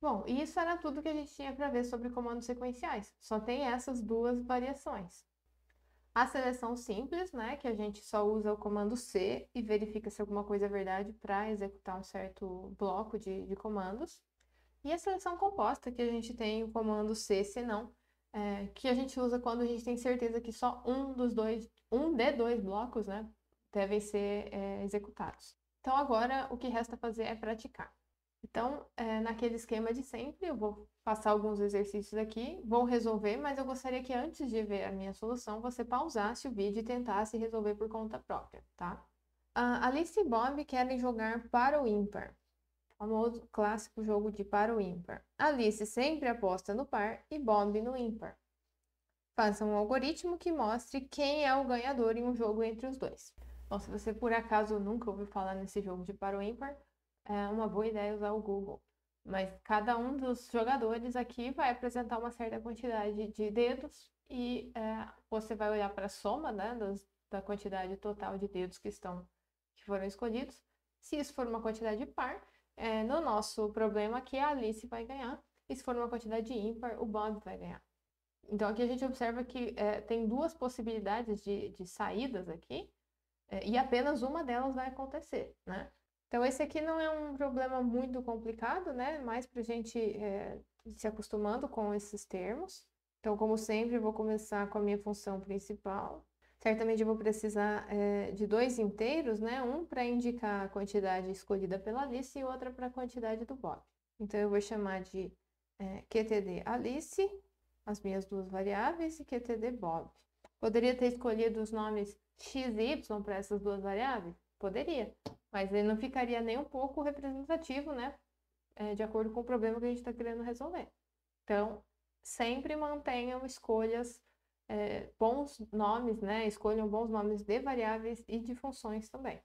Bom, e isso era tudo que a gente tinha para ver sobre comandos sequenciais. Só tem essas duas variações. A seleção simples, né, que a gente só usa o comando C e verifica se alguma coisa é verdade para executar um certo bloco de, de, comandos. E a seleção composta, que a gente tem o comando C, se não, é, que a gente usa quando a gente tem certeza que só um dos dois, um de dois blocos, né, devem ser é, executados. Então agora o que resta fazer é praticar. Então, é, naquele esquema de sempre, eu vou passar alguns exercícios aqui, vou resolver, mas eu gostaria que antes de ver a minha solução, você pausasse o vídeo e tentasse resolver por conta própria, tá? A Alice e Bob querem jogar para o ímpar, famoso clássico jogo de para o ímpar. Alice sempre aposta no par e Bob no ímpar. Faça um algoritmo que mostre quem é o ganhador em um jogo entre os dois. Bom, se você por acaso nunca ouviu falar nesse jogo de para o ímpar, é uma boa ideia usar o Google. Mas cada um dos jogadores aqui vai apresentar uma certa quantidade de dedos e é, você vai olhar para a soma né, dos, da quantidade total de dedos que estão que foram escolhidos. Se isso for uma quantidade par, é, no nosso problema aqui a Alice vai ganhar. E se for uma quantidade ímpar, o Bob vai ganhar. Então aqui a gente observa que é, tem duas possibilidades de, de saídas aqui é, e apenas uma delas vai acontecer, né? Então, esse aqui não é um problema muito complicado, né? Mais para a gente é, se acostumando com esses termos. Então, como sempre, eu vou começar com a minha função principal. Certamente eu vou precisar é, de dois inteiros, né? Um para indicar a quantidade escolhida pela Alice e outra para a quantidade do Bob. Então, eu vou chamar de é, eh, QTD Alice, as minhas duas variáveis, e QTD Bob. Poderia ter escolhido os nomes x e y para essas duas variáveis? Poderia, mas ele não ficaria nem um pouco representativo, né? É, de acordo com o problema que a gente está querendo resolver. Então, sempre mantenham escolhas, é, bons nomes, né? Escolham bons nomes de variáveis e de funções também.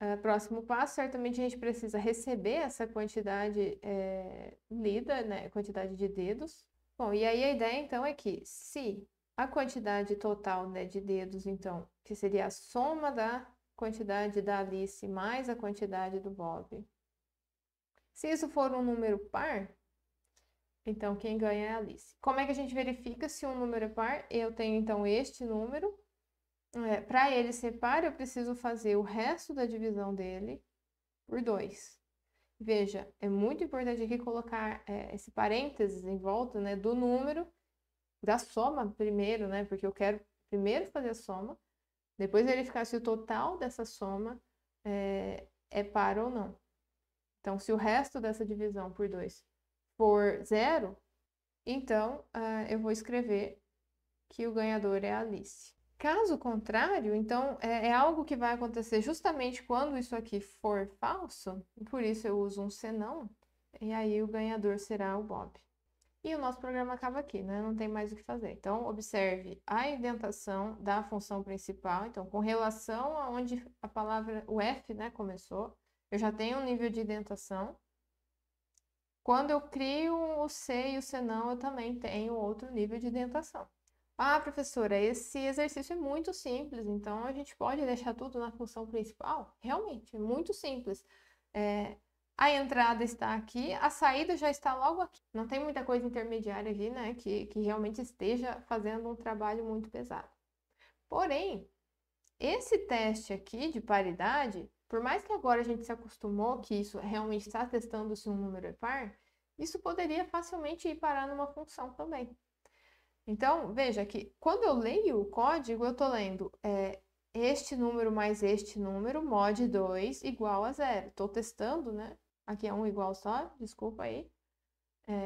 É, próximo passo, certamente a gente precisa receber essa quantidade é, lida, né? Quantidade de dedos. Bom, e aí a ideia então é que se a quantidade total né, de dedos, então, que seria a soma da quantidade da Alice mais a quantidade do Bob. Se isso for um número par, então quem ganha é a Alice. Como é que a gente verifica se um número é par? Eu tenho então este número. É, Para ele ser par, eu preciso fazer o resto da divisão dele por 2. Veja, é muito importante aqui colocar é, esse parênteses em volta né, do número, da soma primeiro, né? Porque eu quero primeiro fazer a soma depois verificar se o total dessa soma é, é par ou não. Então, se o resto dessa divisão por 2 for zero, então uh, eu vou escrever que o ganhador é a Alice. Caso contrário, então é, é, algo que vai acontecer justamente quando isso aqui for falso, por isso eu uso um senão, e aí o ganhador será o Bob. E o nosso programa acaba aqui, né? Não tem mais o que fazer. Então, observe a indentação da função principal. Então, com relação a onde a palavra, o F, né, começou, eu já tenho um nível de indentação. Quando eu crio o C e o senão, eu também tenho outro nível de indentação. Ah, professora, esse exercício é muito simples, então a gente pode deixar tudo na função principal? Realmente, é muito simples. É, a entrada está aqui, a saída já está logo aqui. Não tem muita coisa intermediária aqui, né? Que, que realmente esteja fazendo um trabalho muito pesado. Porém, esse teste aqui de paridade, por mais que agora a gente se acostumou que isso realmente está testando se um número é par, isso poderia facilmente ir parar numa função também. Então, veja que quando eu leio o código, eu estou lendo é, este número mais este número, mod 2 igual a zero. Estou testando né, Aqui é um igual só, desculpa aí.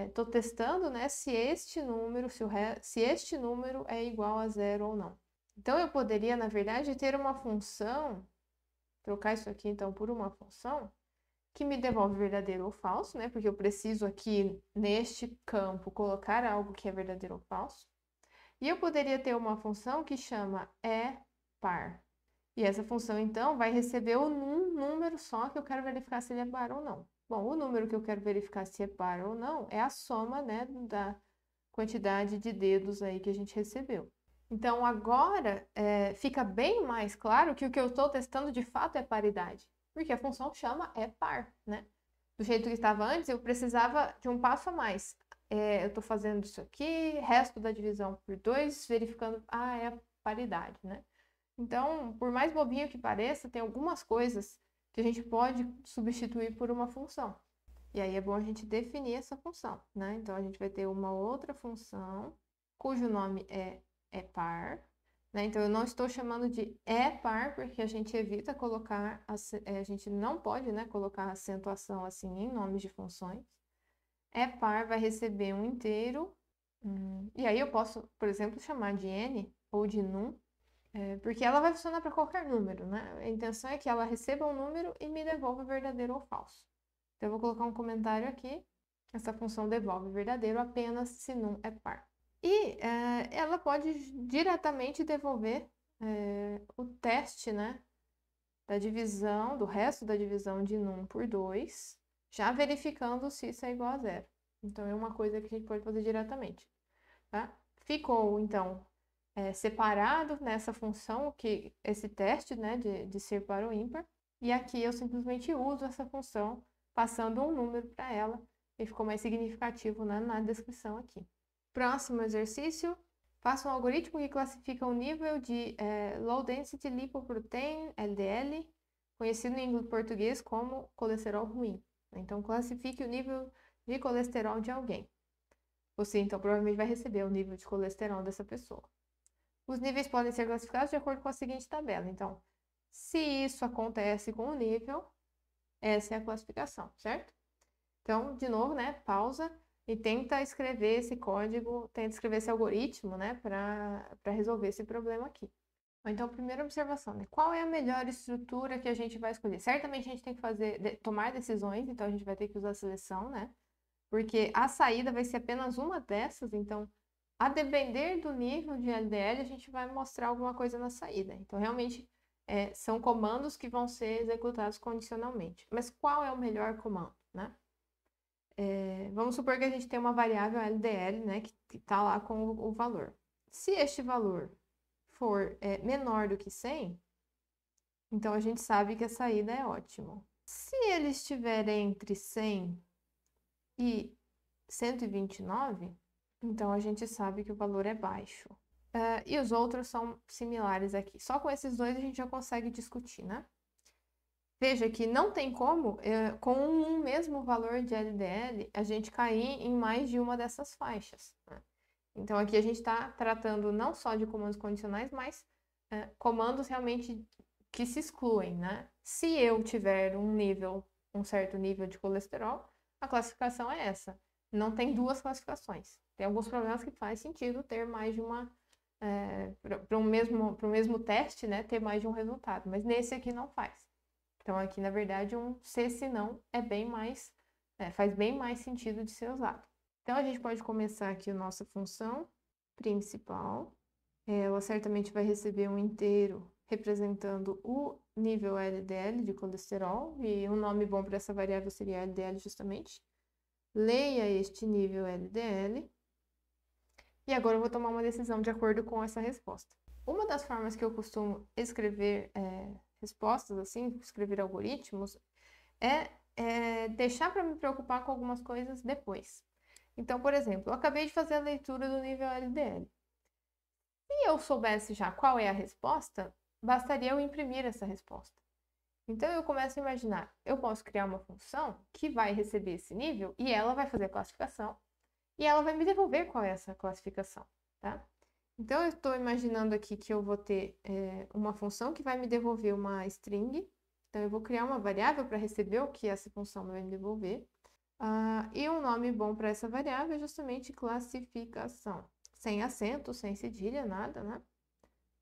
Estou é, testando né, se este número, se, re... se este número é igual a zero ou não. Então, eu poderia, na verdade, ter uma função, trocar isso aqui, então, por uma função, que me devolve verdadeiro ou falso, né? Porque eu preciso aqui, neste campo, colocar algo que é verdadeiro ou falso. E eu poderia ter uma função que chama é par. E essa função, então, vai receber um número só que eu quero verificar se ele é par ou não. Bom, o número que eu quero verificar se é par ou não é a soma né, da quantidade de dedos aí que a gente recebeu. Então, agora é, fica bem mais claro que o que eu estou testando de fato é paridade, porque a função chama é par, né? Do jeito que estava antes, eu precisava de um passo a mais. É, eu estou fazendo isso aqui, resto da divisão por 2, verificando, ah, é a paridade, né? Então, por mais bobinho que pareça, tem algumas coisas que a gente pode substituir por uma função. E aí é bom a gente definir essa função, né? Então, a gente vai ter uma outra função cujo nome é, é par, né? Então, eu não estou chamando de é par, porque a gente evita colocar, a é, gente não pode né, colocar acentuação assim em nomes de funções. É par vai receber um inteiro, hum, e aí eu posso, por exemplo, chamar de n ou de num, é, porque ela vai funcionar para qualquer número, né? A intenção é que ela receba um número e me devolva verdadeiro ou falso. Então, eu vou colocar um comentário aqui. Essa função devolve verdadeiro apenas se num é par. E é, ela pode diretamente devolver é, o teste, né? Da divisão, do resto da divisão de num por 2, já verificando se isso é igual a zero. Então, é uma coisa que a gente pode fazer diretamente. Tá? Ficou, então, é, separado nessa função, que esse teste né, de, de ser para o ímpar, e aqui eu simplesmente uso essa função passando um número para ela, e ficou mais significativo né, na descrição aqui. Próximo exercício, faça um algoritmo que classifica o nível de é, Low Density Lipoprotein, LDL, conhecido em português como colesterol ruim. Então, classifique o nível de colesterol de alguém. Você, então, provavelmente vai receber o nível de colesterol dessa pessoa. Os níveis podem ser classificados de acordo com a seguinte tabela. Então, se isso acontece com o nível, essa é a classificação, certo? Então, de novo, né, pausa e tenta escrever esse código, tenta escrever esse algoritmo, né, para resolver esse problema aqui. Então, primeira observação, né? qual é a melhor estrutura que a gente vai escolher? Certamente a gente tem que fazer, de, tomar decisões, então a gente vai ter que usar a seleção, né? Porque a saída vai ser apenas uma dessas, então a depender do nível de LDL, a gente vai mostrar alguma coisa na saída. Então, realmente, é, são comandos que vão ser executados condicionalmente. Mas qual é o melhor comando, né? É, vamos supor que a gente tem uma variável LDL, né, que está lá com o, o, valor. Se este valor for é, menor do que 100, então a gente sabe que a saída é ótima. Se ele estiver entre 100 e 129, então a gente sabe que o valor é baixo. Uh, e os outros são similares aqui. Só com esses dois a gente já consegue discutir, né? Veja que não tem como, uh, com um mesmo valor de LDL, a gente cair em mais de uma dessas faixas. Né? Então aqui a gente está tratando não só de comandos condicionais, mas uh, comandos realmente que se excluem, né? Se eu tiver um nível, um certo nível de colesterol, a classificação é essa. Não tem duas classificações. Tem alguns problemas que faz sentido ter mais de uma. É, para o mesmo, o mesmo teste, né, ter mais de um resultado, mas nesse aqui não faz. Então, aqui, na verdade, um se se não é bem mais, é, faz bem mais sentido de ser usado. Então, a gente pode começar aqui a nossa função principal. Ela certamente vai receber um inteiro representando o nível LDL de colesterol, e um nome bom para essa variável seria LDL justamente. Leia este nível LDL e agora eu vou tomar uma decisão de acordo com essa resposta. Uma das formas que eu costumo escrever é, respostas, assim, escrever algoritmos, é, é deixar para me preocupar com algumas coisas depois. Então, por exemplo, eu acabei de fazer a leitura do nível LDL. Se eu soubesse já qual é a resposta, bastaria eu imprimir essa resposta. Então eu começo a imaginar, eu posso criar uma função que vai receber esse nível e ela vai fazer a classificação e ela vai me devolver qual é essa classificação, tá? Então, eu estou imaginando aqui que eu vou ter é, uma função que vai me devolver uma string. Então, eu vou criar uma variável para receber o que essa função vai me devolver. Uh, e um nome bom para essa variável é justamente classificação. Sem acento, sem cedilha, nada, né?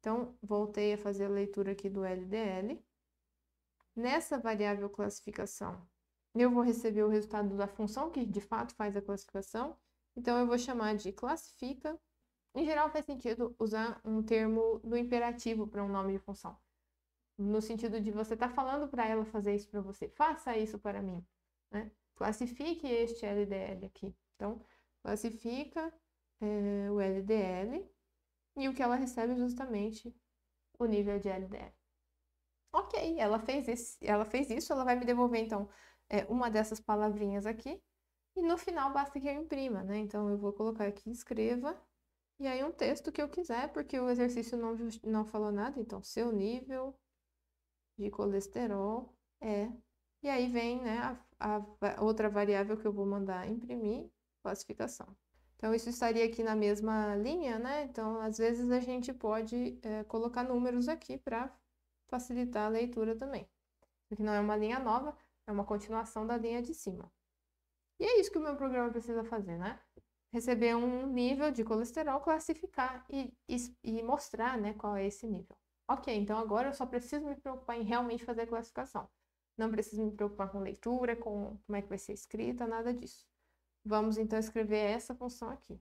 Então, voltei a fazer a leitura aqui do LDL. Nessa variável classificação, eu vou receber o resultado da função que de fato faz a classificação então, eu vou chamar de classifica. Em geral, faz sentido usar um termo do imperativo para um nome de função. No sentido de você estar tá falando para ela fazer isso para você. Faça isso para mim. Né? Classifique este LDL aqui. Então, classifica é, o LDL e o que ela recebe é justamente o nível de LDL. Ok, ela fez, esse, ela fez isso, ela vai me devolver então é, uma dessas palavrinhas aqui e no final basta que eu imprima, né? Então eu vou colocar aqui escreva e aí um texto que eu quiser, porque o exercício não, não falou nada, então seu nível de colesterol é. E aí vem né, a, a outra variável que eu vou mandar imprimir, classificação. Então, isso estaria aqui na mesma linha, né? Então, às vezes a gente pode é, colocar números aqui para facilitar a leitura também. Porque não é uma linha nova, é uma continuação da linha de cima. E é isso que o meu programa precisa fazer, né? Receber um nível de colesterol, classificar e, e, e mostrar né, qual é esse nível. Ok, então agora eu só preciso me preocupar em realmente fazer a classificação. Não preciso me preocupar com leitura, com como é que vai ser escrita, nada disso. Vamos então escrever essa função aqui.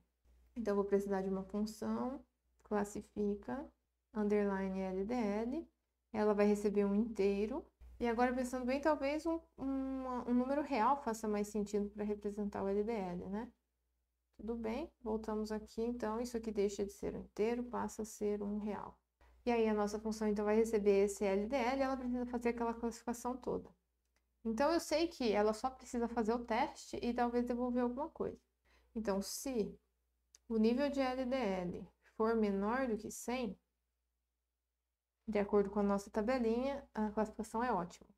Então, eu vou precisar de uma função, classifica, underline LDL. Ela vai receber um inteiro, e agora, pensando bem, talvez um, um, um número real faça mais sentido para representar o LDL, né? Tudo bem, voltamos aqui, então, isso aqui deixa de ser um inteiro, passa a ser um real. E aí, a nossa função, então, vai receber esse LDL, ela precisa fazer aquela classificação toda. Então, eu sei que ela só precisa fazer o teste e talvez devolver alguma coisa. Então, se o nível de LDL for menor do que 100, de acordo com a nossa tabelinha, a classificação é ótima.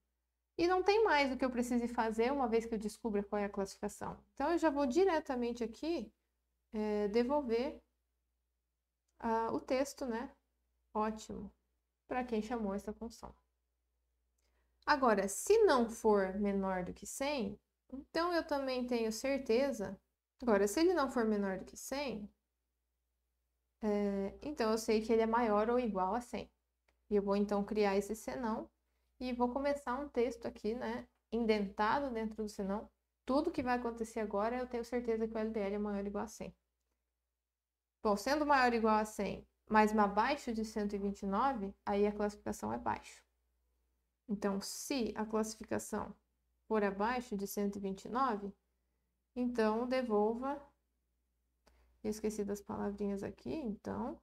E não tem mais o que eu precise fazer uma vez que eu descubra qual é a classificação. Então, eu já vou diretamente aqui é, devolver o texto, né? Ótimo, para quem chamou essa função. Agora, se não for menor do que 100, então eu também tenho certeza. Agora, se ele não for menor do que 100, é, então eu sei que ele é maior ou igual a 100. E eu vou então criar esse senão e vou começar um texto aqui, né, indentado dentro do senão. Tudo que vai acontecer agora, eu tenho certeza que o LDL é maior ou igual a 100. Bom, sendo maior ou igual a 100, mas abaixo de 129, aí a classificação é baixo. Então, se a classificação for abaixo de 129, então devolva. Eu esqueci das palavrinhas aqui, então,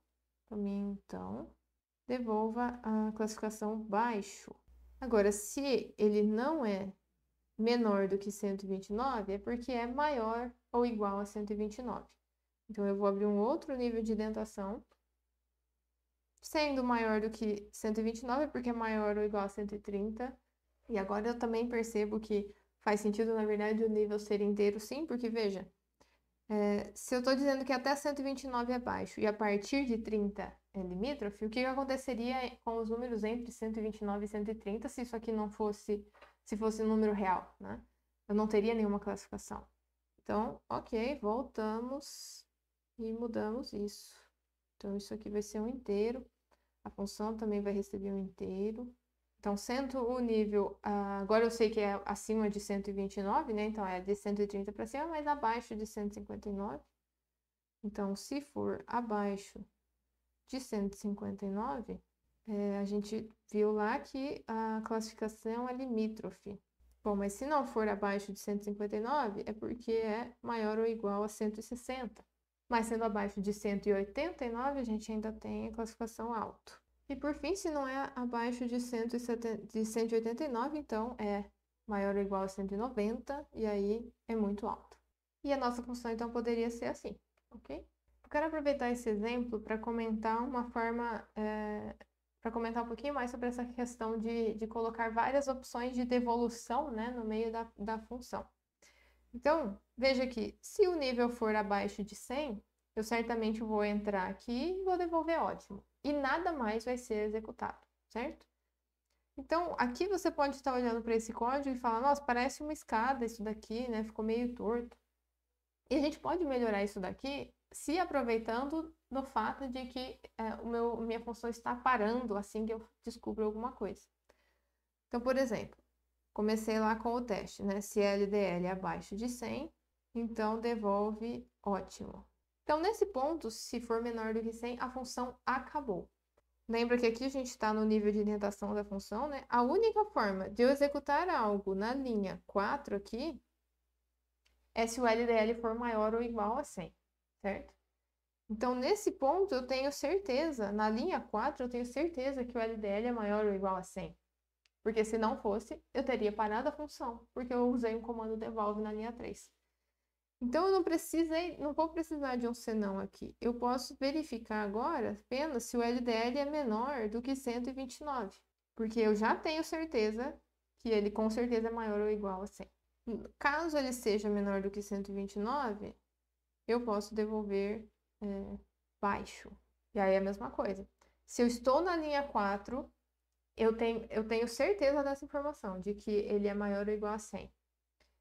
para mim, então devolva a classificação baixo. Agora, se ele não é menor do que 129, é porque é maior ou igual a 129. Então, eu vou abrir um outro nível de indentação. Sendo maior do que 129, é porque é maior ou igual a 130. E agora eu também percebo que faz sentido, na verdade, o nível ser inteiro sim, porque veja, é, se eu estou dizendo que até 129 é baixo e a partir de 30 limítrofe, o que aconteceria com os números entre 129 e 130 se isso aqui não fosse, se fosse um número real, né? Eu não teria nenhuma classificação. Então, ok, voltamos e mudamos isso. Então, isso aqui vai ser um inteiro. A função também vai receber um inteiro. Então, sendo o nível, ah, agora eu sei que é acima de 129, né? Então, é de 130 para cima, mas abaixo de 159. Então, se for abaixo de 159, é, a gente viu lá que a classificação é limítrofe. Bom, mas se não for abaixo de 159, é porque é maior ou igual a 160. Mas sendo abaixo de 189, a gente ainda tem a classificação alto. E por fim, se não é abaixo de, 170, de 189, então é maior ou igual a 190, e aí é muito alto. E a nossa função, então, poderia ser assim, ok? Eu quero aproveitar esse exemplo para comentar uma forma, é, eh, para comentar um pouquinho mais sobre essa questão de, de colocar várias opções de devolução né, no meio da, da função. Então, veja que se o nível for abaixo de 100, eu certamente vou entrar aqui e vou devolver ótimo. E nada mais vai ser executado, certo? Então, aqui você pode estar olhando para esse código e falar, nossa, parece uma escada isso daqui, né? Ficou meio torto. E a gente pode melhorar isso daqui se aproveitando do fato de que é, o meu, minha função está parando assim que eu descubro alguma coisa. Então, por exemplo, comecei lá com o teste, né? Se LDL é abaixo de 100, então devolve ótimo. Então, nesse ponto, se for menor do que 100, a função acabou. Lembra que aqui a gente está no nível de orientação da função, né? A única forma de eu executar algo na linha 4 aqui é se o LDL for maior ou igual a 100 certo? Então, nesse ponto, eu tenho certeza, na linha 4, eu tenho certeza que o LDL é maior ou igual a 100. Porque se não fosse, eu teria parado a função, porque eu usei um comando devolve na linha 3. Então, eu não precisei, não vou precisar de um senão aqui. Eu posso verificar agora apenas se o LDL é menor do que 129, porque eu já tenho certeza que ele com certeza é maior ou igual a 100. Caso ele seja menor do que 129, eu posso devolver é, baixo. E aí é a mesma coisa. Se eu estou na linha 4, eu tenho, eu tenho certeza dessa informação, de que ele é maior ou igual a 100.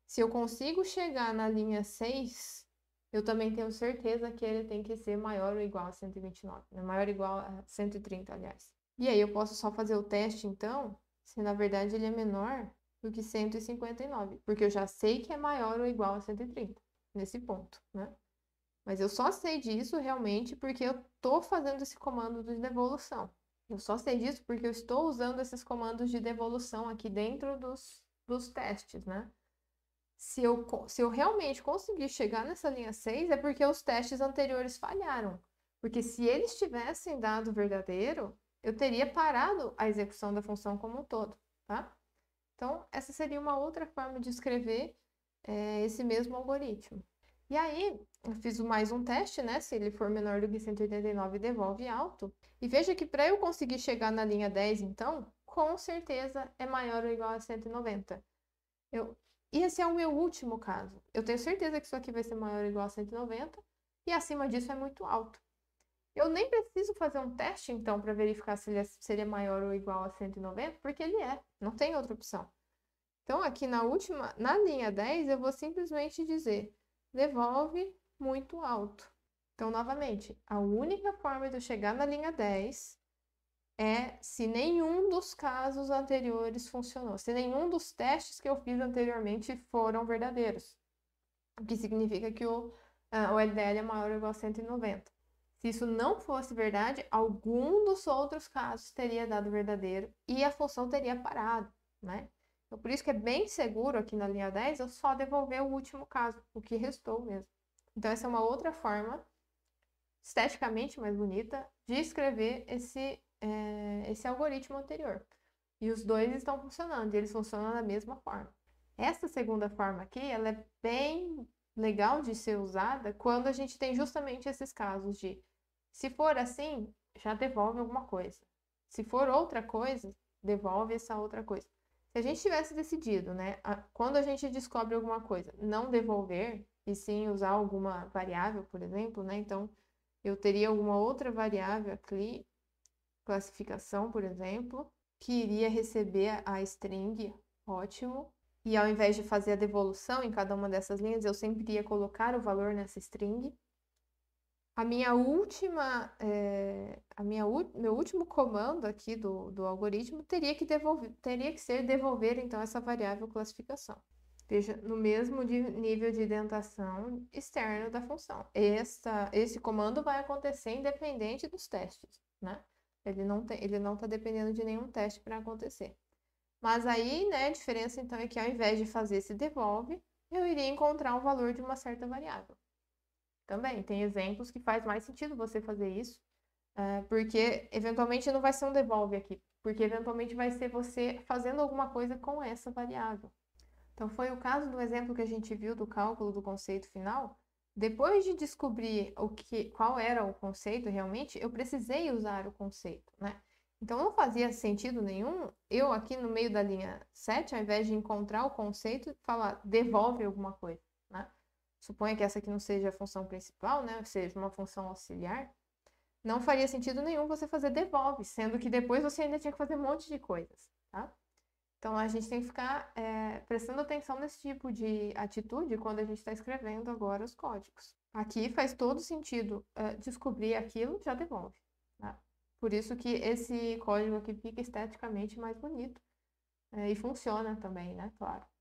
Se eu consigo chegar na linha 6, eu também tenho certeza que ele tem que ser maior ou igual a 129, né? maior ou igual a 130, aliás. E aí eu posso só fazer o teste, então, se na verdade ele é menor do que 159, porque eu já sei que é maior ou igual a 130, nesse ponto, né? Mas eu só sei disso realmente porque eu estou fazendo esse comando de devolução. Eu só sei disso porque eu estou usando esses comandos de devolução aqui dentro dos, dos testes, né? Se eu, se eu realmente conseguir chegar nessa linha 6, é porque os testes anteriores falharam. Porque se eles tivessem dado verdadeiro, eu teria parado a execução da função como um todo, tá? Então, essa seria uma outra forma de escrever é, esse mesmo algoritmo. E aí, eu fiz mais um teste, né? Se ele for menor do que 189, devolve alto. E veja que para eu conseguir chegar na linha 10, então, com certeza é maior ou igual a 190. Eu... E esse é o meu último caso. Eu tenho certeza que isso aqui vai ser maior ou igual a 190, e acima disso é muito alto. Eu nem preciso fazer um teste, então, para verificar se ele, é, se ele é maior ou igual a 190, porque ele é, não tem outra opção. Então, aqui na última, na linha 10, eu vou simplesmente dizer devolve muito alto. Então, novamente, a única forma de eu chegar na linha 10 é se nenhum dos casos anteriores funcionou, se nenhum dos testes que eu fiz anteriormente foram verdadeiros, o que significa que o, uh, o LDL é maior ou igual a 190. Se isso não fosse verdade, algum dos outros casos teria dado verdadeiro e a função teria parado, né? Então, por isso que é bem seguro aqui na linha 10 eu só devolver o último caso, o que restou mesmo. Então, essa é uma outra forma, esteticamente mais bonita, de escrever esse, é, esse algoritmo anterior. E os dois estão funcionando, e eles funcionam da mesma forma. Essa segunda forma aqui, ela é bem legal de ser usada quando a gente tem justamente esses casos de se for assim, já devolve alguma coisa. Se for outra coisa, devolve essa outra coisa. Se a gente tivesse decidido, né, a, quando a gente descobre alguma coisa, não devolver e sim usar alguma variável, por exemplo, né, então eu teria alguma outra variável aqui, classificação, por exemplo, que iria receber a string, ótimo. E ao invés de fazer a devolução em cada uma dessas linhas, eu sempre iria colocar o valor nessa string. A minha última, é, a minha, meu último comando aqui do, do algoritmo teria que, devolver, teria que ser devolver, então, essa variável classificação. Veja, no mesmo de, nível de indentação externo da função. essa esse comando vai acontecer independente dos testes, né? Ele não está dependendo de nenhum teste para acontecer. Mas aí, né, a diferença então é que ao invés de fazer esse devolve, eu iria encontrar um valor de uma certa variável também. Tem exemplos que faz mais sentido você fazer isso, é, porque eventualmente não vai ser um devolve aqui, porque eventualmente vai ser você fazendo alguma coisa com essa variável. Então, foi o caso do exemplo que a gente viu do cálculo do conceito final. Depois de descobrir o que, qual era o conceito realmente, eu precisei usar o conceito, né? Então, não fazia sentido nenhum eu aqui no meio da linha 7, ao invés de encontrar o conceito, falar devolve alguma coisa suponha que essa aqui não seja a função principal, né, ou seja, uma função auxiliar, não faria sentido nenhum você fazer devolve, sendo que depois você ainda tinha que fazer um monte de coisas, tá? Então a gente tem que ficar é, prestando atenção nesse tipo de atitude quando a gente está escrevendo agora os códigos. Aqui faz todo sentido eh, descobrir aquilo, já devolve. Tá? Por isso que esse código aqui fica esteticamente mais bonito é, e funciona também, né? Claro.